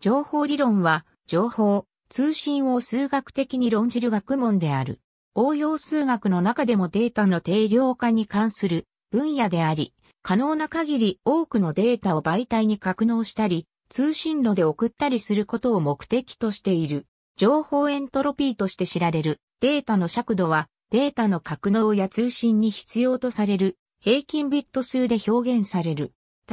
情報理論は、情報、通信を数学的に論じる学問である。応用数学の中でもデータの定量化に関する分野であり、可能な限り多くのデータを媒体に格納したり、通信路で送ったりすることを目的としている。情報エントロピーとして知られるデータの尺度は、データの格納や通信に必要とされる平均ビット数で表現される。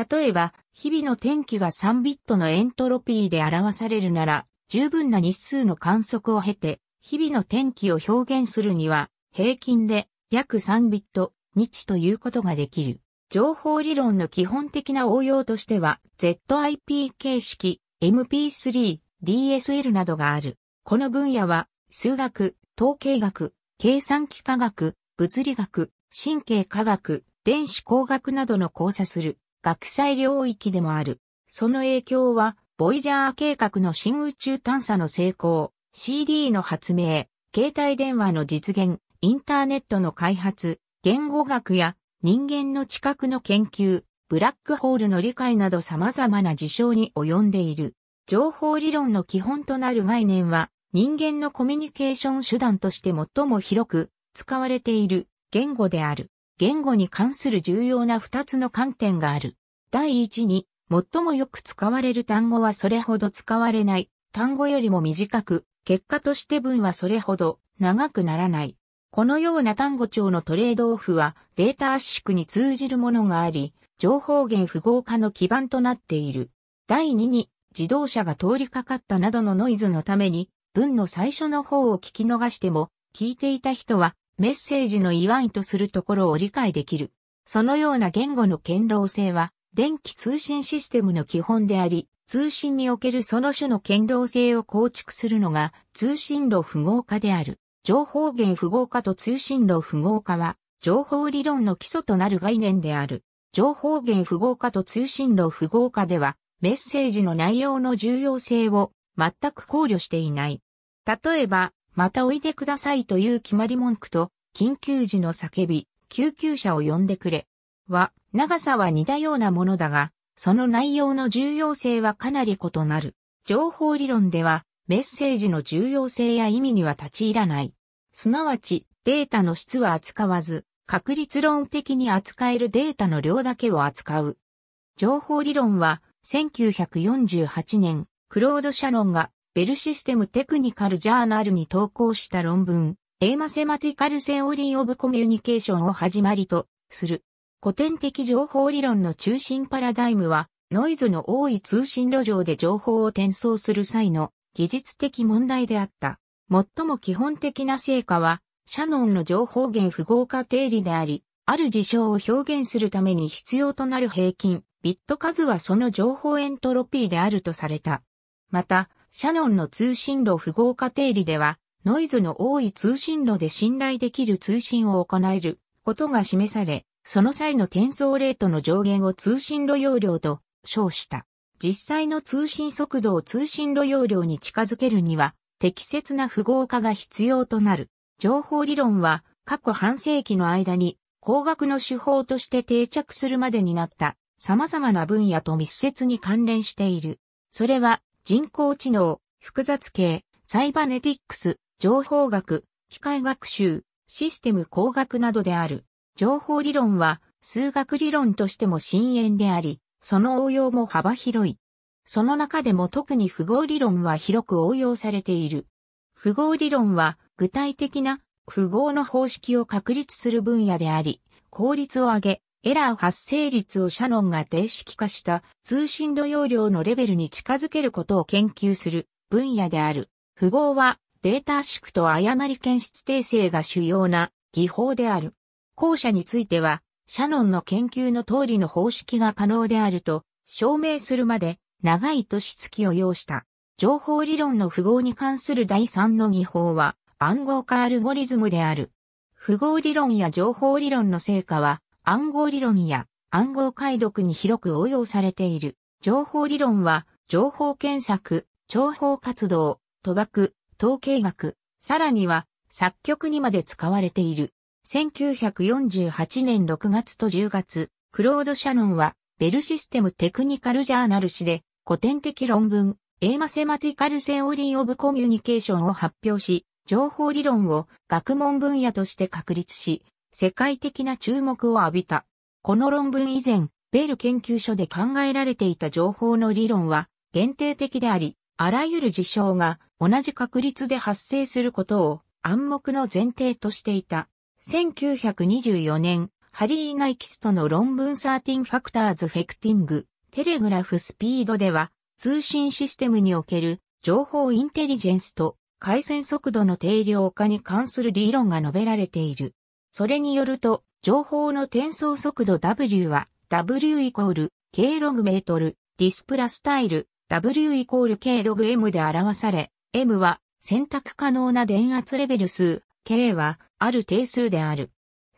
例えば、日々の天気が3ビットのエントロピーで表されるなら、十分な日数の観測を経て、日々の天気を表現するには、平均で約3ビット日ということができる。情報理論の基本的な応用としては、ZIP 形式、MP3、DSL などがある。この分野は、数学、統計学、計算機科学、物理学、神経科学、電子工学などの交差する学際領域でもある。その影響は、ボイジャー計画の新宇宙探査の成功、CD の発明、携帯電話の実現、インターネットの開発、言語学や人間の知覚の研究、ブラックホールの理解など様々な事象に及んでいる。情報理論の基本となる概念は、人間のコミュニケーション手段として最も広く使われている言語である。言語に関する重要な二つの観点がある。第一に、最もよく使われる単語はそれほど使われない。単語よりも短く、結果として文はそれほど長くならない。このような単語帳のトレードオフはデータ圧縮に通じるものがあり、情報源符号化の基盤となっている。第二に、自動車が通りかかったなどのノイズのために、文の最初の方を聞き逃しても、聞いていた人はメッセージの祝いとするところを理解できる。そのような言語の堅牢性は、電気通信システムの基本であり、通信におけるその種の堅牢性を構築するのが通信路符号化である。情報源符号化と通信路符号化は、情報理論の基礎となる概念である。情報源符号化と通信路符号化では、メッセージの内容の重要性を全く考慮していない。例えば、またおいでくださいという決まり文句と、緊急時の叫び、救急車を呼んでくれ。は、長さは似たようなものだが、その内容の重要性はかなり異なる。情報理論では、メッセージの重要性や意味には立ち入らない。すなわち、データの質は扱わず、確率論的に扱えるデータの量だけを扱う。情報理論は、1948年、クロード・シャロンがベルシステムテクニカルジャーナルに投稿した論文、A Mathematical Theory of Communication を始まりとする。古典的情報理論の中心パラダイムは、ノイズの多い通信路上で情報を転送する際の技術的問題であった。最も基本的な成果は、シャノンの情報源符号化定理であり、ある事象を表現するために必要となる平均、ビット数はその情報エントロピーであるとされた。また、シャノンの通信路符号化定理では、ノイズの多い通信路で信頼できる通信を行えることが示され、その際の転送レートの上限を通信路容量と称した。実際の通信速度を通信路容量に近づけるには、適切な符号化が必要となる。情報理論は、過去半世紀の間に、工学の手法として定着するまでになった、様々な分野と密接に関連している。それは、人工知能、複雑系、サイバネティックス、情報学、機械学習、システム工学などである。情報理論は数学理論としても深淵であり、その応用も幅広い。その中でも特に符号理論は広く応用されている。符号理論は具体的な符号の方式を確立する分野であり、効率を上げ、エラー発生率をシャノンが定式化した通信度容量のレベルに近づけることを研究する分野である。符号はデータ圧縮と誤り検出訂正が主要な技法である。後者については、シャノンの研究の通りの方式が可能であると証明するまで長い年月を要した。情報理論の符号に関する第3の技法は暗号化アルゴリズムである。符号理論や情報理論の成果は暗号理論や暗号解読に広く応用されている。情報理論は、情報検索、情報活動、賭博、統計学、さらには、作曲にまで使われている。1948年6月と10月、クロード・シャノンは、ベルシステム・テクニカル・ジャーナル誌で、古典的論文、A m マセ・マティカル・セオリー・オブ・コミュニケーションを発表し、情報理論を学問分野として確立し、世界的な注目を浴びた。この論文以前、ベール研究所で考えられていた情報の理論は限定的であり、あらゆる事象が同じ確率で発生することを暗黙の前提としていた。1924年、ハリー・ナイキストの論文13ファクターズ・フェクティング、テレグラフ・スピードでは、通信システムにおける情報インテリジェンスと回線速度の定量化に関する理論が述べられている。それによると、情報の転送速度 W は W イコール K ログメートル、ディスプラスタイル W イコール K ログ M で表され、M は選択可能な電圧レベル数、K はある定数である。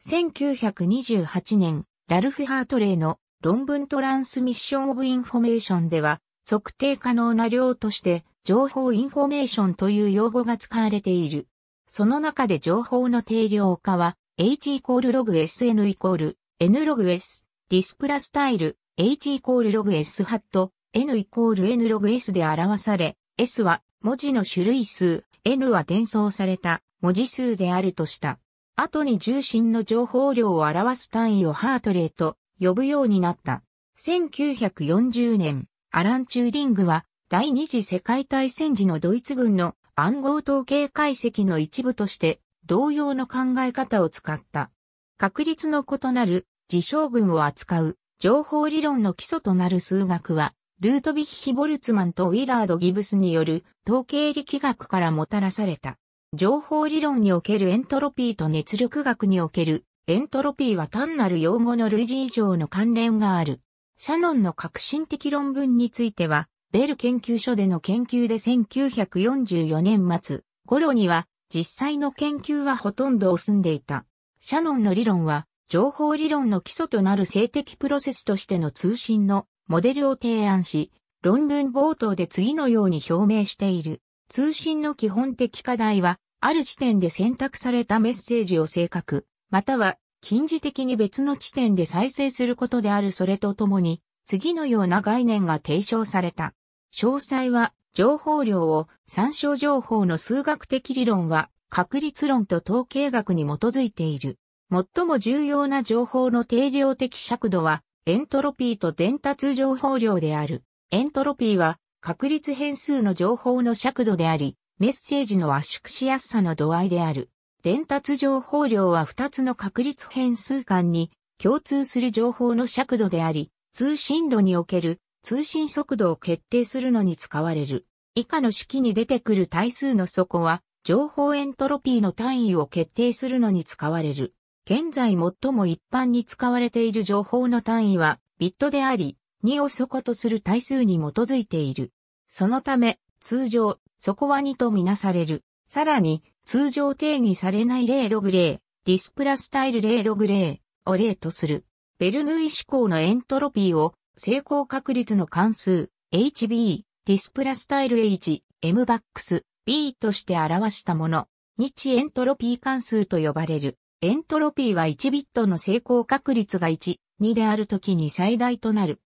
1928年、ラルフ・ハートレイの論文トランスミッション・オブ・インフォメーションでは、測定可能な量として、情報インフォメーションという用語が使われている。その中で情報の定量化は、h イコールログ sn イコール n ログ s ディスプラスタイル h イコールログ s ハット n イコール n ログ s で表され s は文字の種類数 n は転送された文字数であるとした。後に重心の情報量を表す単位をハートレート呼ぶようになった。1940年、アラン・チューリングは第二次世界大戦時のドイツ軍の暗号統計解析の一部として同様の考え方を使った。確率の異なる事象群を扱う情報理論の基礎となる数学は、ルートビッヒ・ボルツマンとウィラード・ギブスによる統計力学からもたらされた。情報理論におけるエントロピーと熱力学におけるエントロピーは単なる用語の類似以上の関連がある。シャノンの革新的論文については、ベル研究所での研究で1944年末頃には実際の研究はほとんどを済んでいた。シャノンの理論は、情報理論の基礎となる性的プロセスとしての通信のモデルを提案し、論文冒頭で次のように表明している。通信の基本的課題は、ある時点で選択されたメッセージを正確、または近似的に別の地点で再生することであるそれとともに、次のような概念が提唱された。詳細は情報量を参照情報の数学的理論は確率論と統計学に基づいている。最も重要な情報の定量的尺度はエントロピーと伝達情報量である。エントロピーは確率変数の情報の尺度であり、メッセージの圧縮しやすさの度合いである。伝達情報量は2つの確率変数間に共通する情報の尺度であり、通信度における通信速度を決定するのに使われる。以下の式に出てくる対数の底は、情報エントロピーの単位を決定するのに使われる。現在最も一般に使われている情報の単位は、ビットであり、2を底とする対数に基づいている。そのため、通常、底は2とみなされる。さらに、通常定義されない0ログ0、ディスプラスタイル0ログ0を例とする。ベルヌイ思考のエントロピーを成功確率の関数、HB、ディスプラスタイル H、M バックス、B として表したもの、日エントロピー関数と呼ばれる。エントロピーは1ビットの成功確率が1、2であるときに最大となる。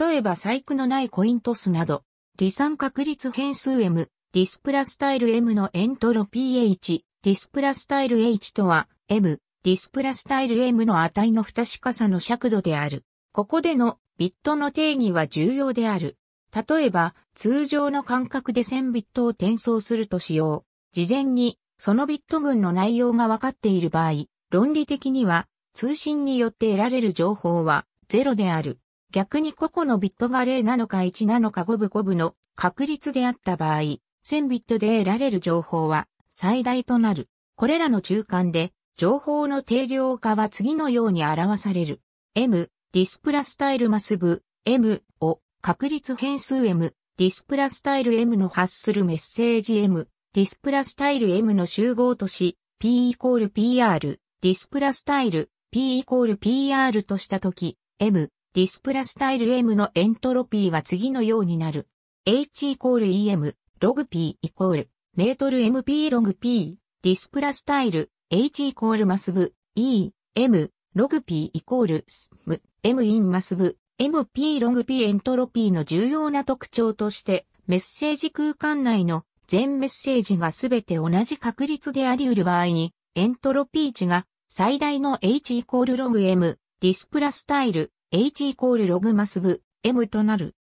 例えば細工のないコイントスなど、離散確率変数 M、ディスプラスタイル M のエントロピー H、ディスプラスタイル H とは、M、ディスプラスタイル M の値の不確かさの尺度である。ここでのビットの定義は重要である。例えば、通常の間隔で1000ビットを転送するとしよう。事前に、そのビット群の内容が分かっている場合、論理的には、通信によって得られる情報は、0である。逆に個々のビットが0なのか1なのか5分5分の確率であった場合、1000ビットで得られる情報は最大となる。これらの中間で情報の定量化は次のように表される。M、ディスプラスタイルマス部 M を確率変数 M、ディスプラスタイル M の発するメッセージ M、ディスプラスタイル M の集合とし、P イコール PR、ディスプラスタイル P イコール PR としたとき、M、ディスプラスタイル M のエントロピーは次のようになる。H イコール EM、ログ P イコール、メートル MP ログ P、ディスプラスタイル、H イコールマス部、E、M、ログ P イコールスム、M インマスブ、MP ログ P エントロピーの重要な特徴として、メッセージ空間内の全メッセージがすべて同じ確率であり得る場合に、エントロピー値が最大の H イコールログ M、ディスプラスタイル、H イコールログマスブ、M となる。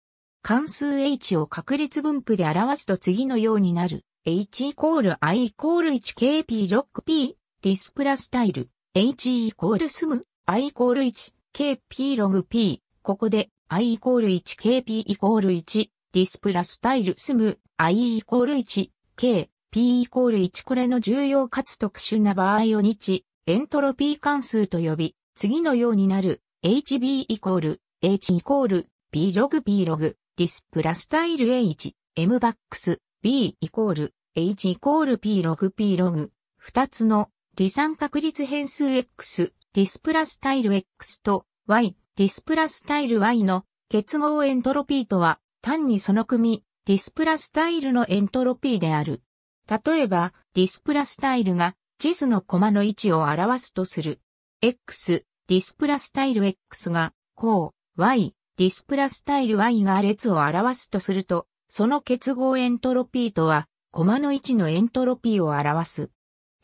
関数 H を確率分布で表すと次のようになる。H イコール I イコール 1KP ロック P、ディスプラスタイル。h イコールスム、i イコール 1kp ログ p。ここで i イコール 1kp イコール1ディスプラスタイルスム i イコール 1k p イコール1これの重要かつ特殊な場合を日エントロピー関数と呼び次のようになる hb イコール h イコール p ログ p ログディスプラスタイル h m バックス b イコール h イコール p ログ p ログ二つの離散確率変数 X、ディスプラスタイル X と Y、ディスプラスタイル Y の結合エントロピーとは、単にその組、ディスプラスタイルのエントロピーである。例えば、ディスプラスタイルが地図のコマの位置を表すとする。X、ディスプラスタイル X が、こう、Y、ディスプラスタイル Y が列を表すとすると、その結合エントロピーとは、コマの位置のエントロピーを表す。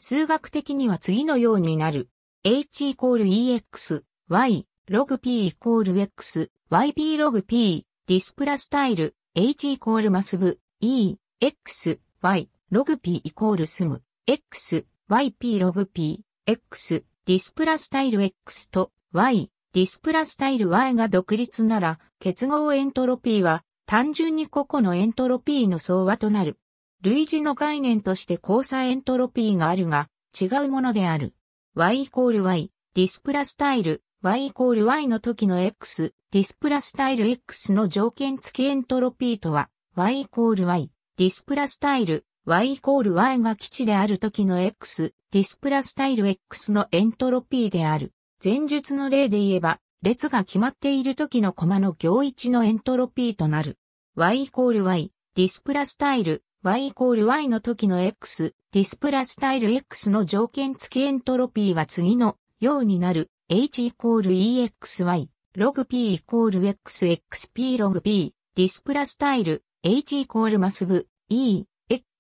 数学的には次のようになる。h イコール ex, y, ログ p イコール x, yp ログ p, ディスプラスタイル、h イコールマスブ、e, x, y, ログ p イコールスム、x, yp ログ p, x, ディスプラスタイル x と y、ディスプラスタイル y が独立なら、結合エントロピーは単純に個々のエントロピーの相和となる。類似の概念として交差エントロピーがあるが、違うものである。y イコール y、ディスプラスタイル、y イコール y の時の x、ディスプラスタイル x の条件付きエントロピーとは、y イコール y、ディスプラスタイル、y イコール y が基地である時の x、ディスプラスタイル x のエントロピーである。前述の例で言えば、列が決まっている時のコマの行一のエントロピーとなる。y イコール y、ディスプラスタイル、y イコール y の時の x、ディスプラスタイル x の条件付きエントロピーは次のようになる、h イコール exy、ログ p イコール xxp ログ p、ディスプラスタイル、h イコールマスブ、e、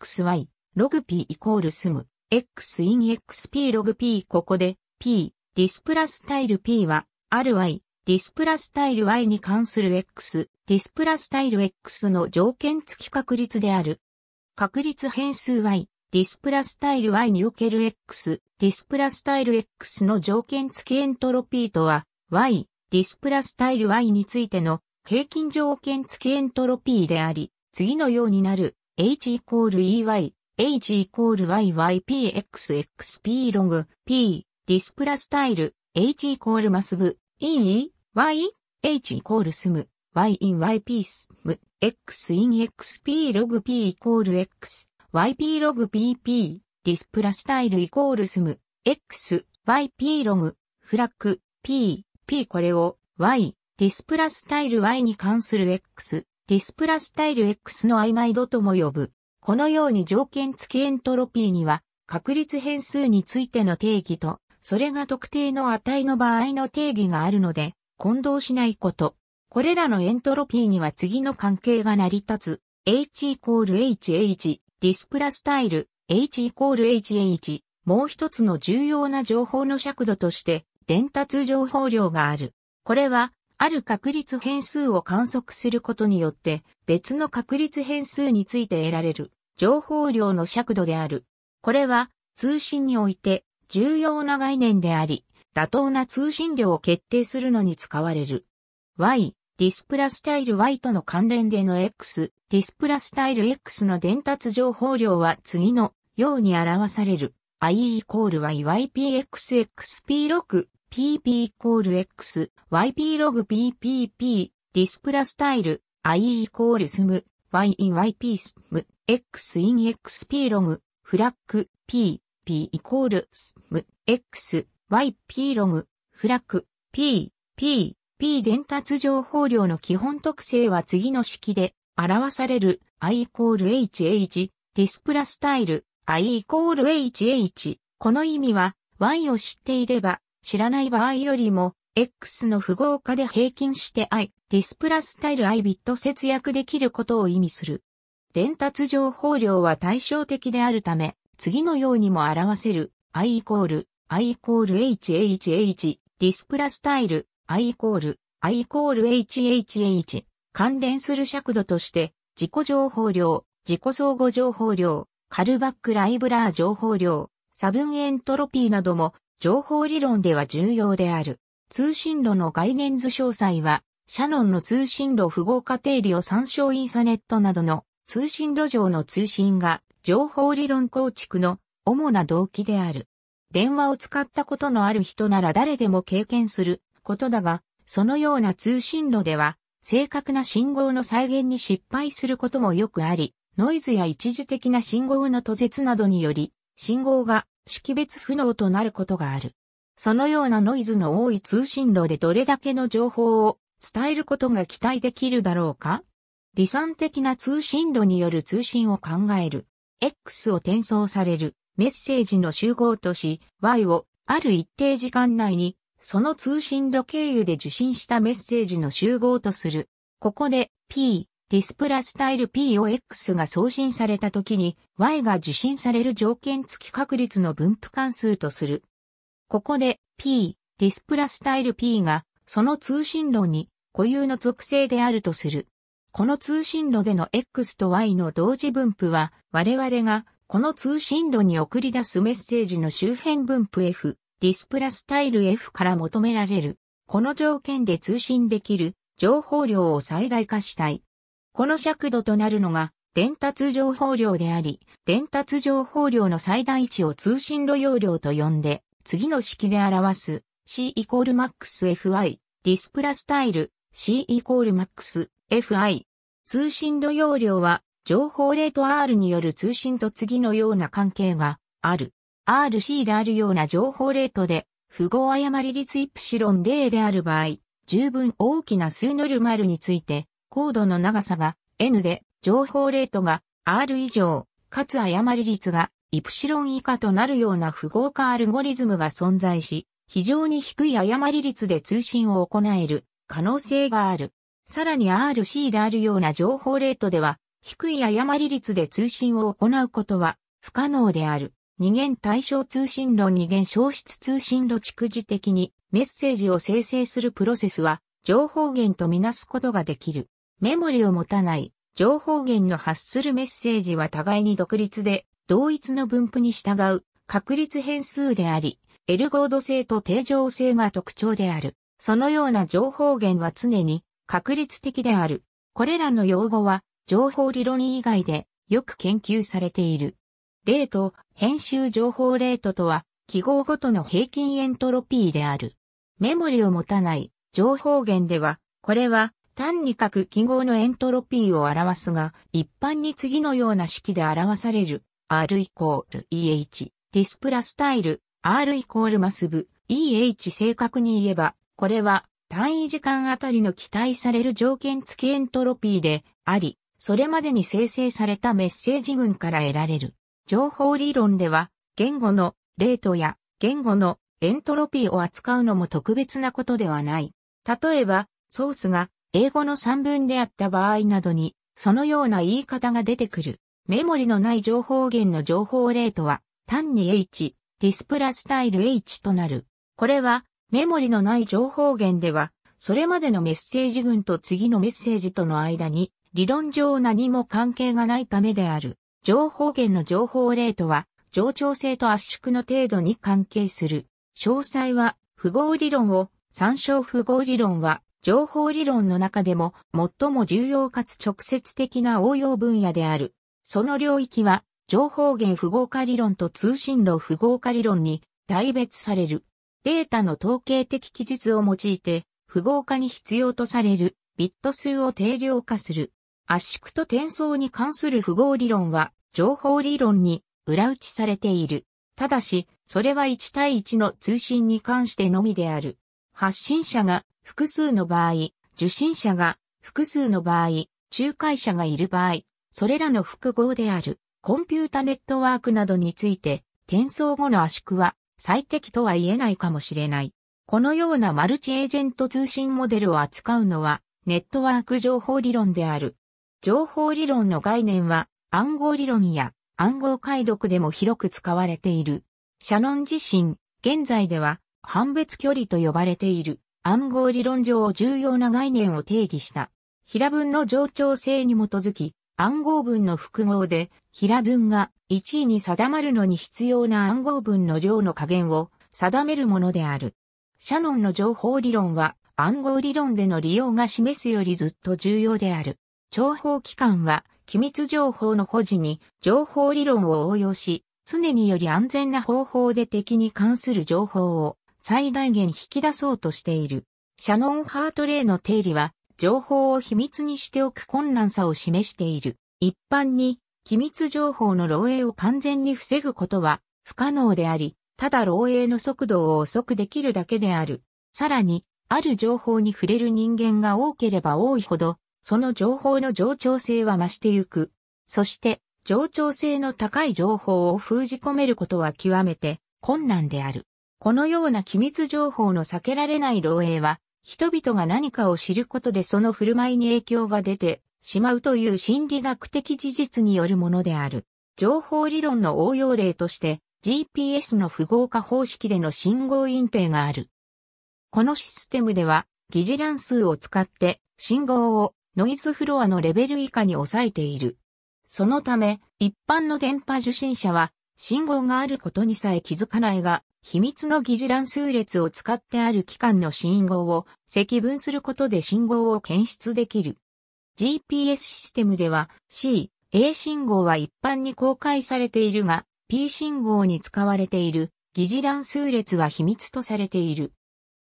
xy、ログ p イコールスム、x in xp ログ p ここで、p、ディスプラスタイル p は、ry、ディスプラスタイル y に関する x、ディスプラスタイル x の条件付き確率である。確率変数 y、ディスプラスタイル y における x、ディスプラスタイル x の条件付きエントロピーとは、y、ディスプラスタイル y についての平均条件付きエントロピーであり、次のようになる、h イコール ey、h イコール yypxxp ログ、p、ディスプラスタイル、h イコールマスブ、e、y、h イコールスム、y in y p ース、m, x in xp ログ p イコール x、yp ログ pp、ディスプラスタイルイコールスム、x、yp ログ、フラッグ、p、p これを、y、ディスプラスタイル y に関する x、ディスプラスタイル x の曖昧度とも呼ぶ。このように条件付きエントロピーには、確率変数についての定義と、それが特定の値の場合の定義があるので、混同しないこと。これらのエントロピーには次の関係が成り立つ。H イコール HH、ディスプラスタイル、H イコール HH、もう一つの重要な情報の尺度として、伝達情報量がある。これは、ある確率変数を観測することによって、別の確率変数について得られる、情報量の尺度である。これは、通信において、重要な概念であり、妥当な通信量を決定するのに使われる。y、ディスプラスタイル Y との関連での X、ディスプラスタイル X の伝達情報量は次のように表される。i イコール yypxxp6 pp イコール x yp ログ ppp ディスプラスタイル i イコールスム y in yp スム x in xp ログフラッグ p p イコールスム x yp ログフラッグ p p P 伝達情報量の基本特性は次の式で表される I イコール HH、ディスプラスタイル I イコール HH。この意味は Y を知っていれば知らない場合よりも X の符号化で平均して I、ディスプラスタイル I ビット節約できることを意味する。伝達情報量は対照的であるため、次のようにも表せる I イコール I イコール HHH ディスプラスタイル I イコール、I イコール HHH、関連する尺度として、自己情報量、自己相互情報量、カルバックライブラー情報量、差分エントロピーなども、情報理論では重要である。通信路の概念図詳細は、シャノンの通信路符号化定理を参照インサネットなどの通信路上の通信が情報理論構築の主な動機である。電話を使ったことのある人なら誰でも経験することだが、そのような通信路では、正確な信号の再現に失敗することもよくあり、ノイズや一時的な信号の途絶などにより、信号が識別不能となることがある。そのようなノイズの多い通信路でどれだけの情報を伝えることが期待できるだろうか理算的な通信路による通信を考える。X を転送されるメッセージの集合とし、Y をある一定時間内にその通信路経由で受信したメッセージの集合とする。ここで P、ディスプラスタイル P を X が送信された時に Y が受信される条件付き確率の分布関数とする。ここで P、ディスプラスタイル P がその通信路に固有の属性であるとする。この通信路での X と Y の同時分布は我々がこの通信路に送り出すメッセージの周辺分布 F ディスプラスタイル F から求められる。この条件で通信できる情報量を最大化したい。この尺度となるのが伝達情報量であり、伝達情報量の最大値を通信路容量と呼んで、次の式で表す C イコール MAXFI、ディスプラスタイル C イコール MAXFI。通信路容量は情報レート R による通信と次のような関係がある。RC であるような情報レートで、符号誤り率イプシロン0である場合、十分大きな数ノルマルについて、コードの長さが N で、情報レートが R 以上、かつ誤り率がイプシロン以下となるような符号化アルゴリズムが存在し、非常に低い誤り率で通信を行える可能性がある。さらに RC であるような情報レートでは、低い誤り率で通信を行うことは不可能である。二元対象通信路二元消失通信路蓄次的にメッセージを生成するプロセスは情報源とみなすことができる。メモリを持たない情報源の発するメッセージは互いに独立で同一の分布に従う確率変数であり、エルゴード性と定常性が特徴である。そのような情報源は常に確率的である。これらの用語は情報理論以外でよく研究されている。レート、編集情報レートとは、記号ごとの平均エントロピーである。メモリを持たない情報源では、これは単に各記号のエントロピーを表すが、一般に次のような式で表される。R イコール EH、ディスプラスタイル、R イコールマスブ、EH 正確に言えば、これは単位時間あたりの期待される条件付きエントロピーであり、それまでに生成されたメッセージ群から得られる。情報理論では、言語のレートや言語のエントロピーを扱うのも特別なことではない。例えば、ソースが英語の3文であった場合などに、そのような言い方が出てくる。メモリのない情報源の情報レートは、単に H、ディスプラスタイル H となる。これは、メモリのない情報源では、それまでのメッセージ群と次のメッセージとの間に、理論上何も関係がないためである。情報源の情報レートは、冗長性と圧縮の程度に関係する。詳細は、符号理論を、参照符号理論は、情報理論の中でも最も重要かつ直接的な応用分野である。その領域は、情報源符号化理論と通信路符号化理論に大別される。データの統計的記述を用いて、符号化に必要とされるビット数を定量化する。圧縮と転送に関する符号理論は、情報理論に裏打ちされている。ただし、それは1対1の通信に関してのみである。発信者が複数の場合、受信者が複数の場合、仲介者がいる場合、それらの複合であるコンピュータネットワークなどについて、転送後の圧縮は最適とは言えないかもしれない。このようなマルチエージェント通信モデルを扱うのは、ネットワーク情報理論である。情報理論の概念は暗号理論や暗号解読でも広く使われている。シャノン自身、現在では判別距離と呼ばれている暗号理論上重要な概念を定義した。平文の冗長性に基づき、暗号文の複合で平文が1位に定まるのに必要な暗号文の量の加減を定めるものである。シャノンの情報理論は暗号理論での利用が示すよりずっと重要である。情報機関は、機密情報の保持に情報理論を応用し、常により安全な方法で敵に関する情報を最大限引き出そうとしている。シャノン・ハートレイの定理は、情報を秘密にしておく困難さを示している。一般に、機密情報の漏洩を完全に防ぐことは不可能であり、ただ漏洩の速度を遅くできるだけである。さらに、ある情報に触れる人間が多ければ多いほど、その情報の冗長性は増してゆく。そして、冗長性の高い情報を封じ込めることは極めて困難である。このような機密情報の避けられない漏洩は、人々が何かを知ることでその振る舞いに影響が出てしまうという心理学的事実によるものである。情報理論の応用例として GPS の符号化方式での信号隠蔽がある。このシステムでは、疑似乱数を使って信号をノイズフロアのレベル以下に抑えている。そのため、一般の電波受信者は、信号があることにさえ気づかないが、秘密の疑似乱数列を使ってある機関の信号を積分することで信号を検出できる。GPS システムでは C、A 信号は一般に公開されているが、P 信号に使われている疑似乱数列は秘密とされている。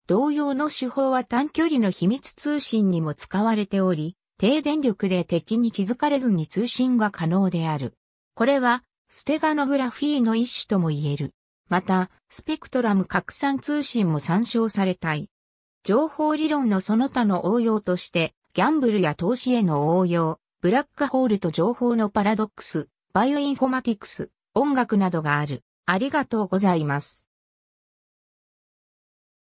同様の手法は短距離の秘密通信にも使われており、低電力で敵に気づかれずに通信が可能である。これは、ステガノグラフィーの一種とも言える。また、スペクトラム拡散通信も参照されたい。情報理論のその他の応用として、ギャンブルや投資への応用、ブラックホールと情報のパラドックス、バイオインフォマティクス、音楽などがある。ありがとうございます。